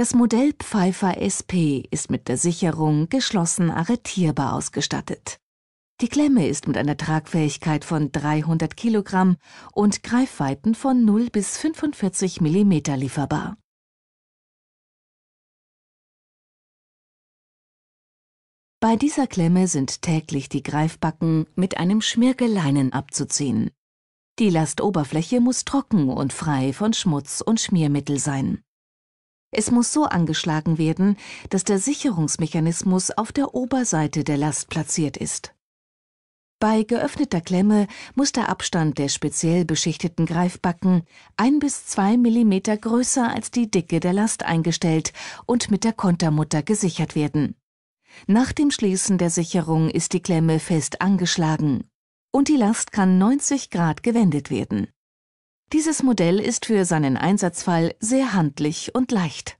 Das Modell Pfeiffer SP ist mit der Sicherung geschlossen arretierbar ausgestattet. Die Klemme ist mit einer Tragfähigkeit von 300 kg und Greifweiten von 0 bis 45 mm lieferbar. Bei dieser Klemme sind täglich die Greifbacken mit einem Schmirgeleinen abzuziehen. Die Lastoberfläche muss trocken und frei von Schmutz und Schmiermittel sein. Es muss so angeschlagen werden, dass der Sicherungsmechanismus auf der Oberseite der Last platziert ist. Bei geöffneter Klemme muss der Abstand der speziell beschichteten Greifbacken ein bis zwei Millimeter größer als die Dicke der Last eingestellt und mit der Kontermutter gesichert werden. Nach dem Schließen der Sicherung ist die Klemme fest angeschlagen und die Last kann 90 Grad gewendet werden. Dieses Modell ist für seinen Einsatzfall sehr handlich und leicht.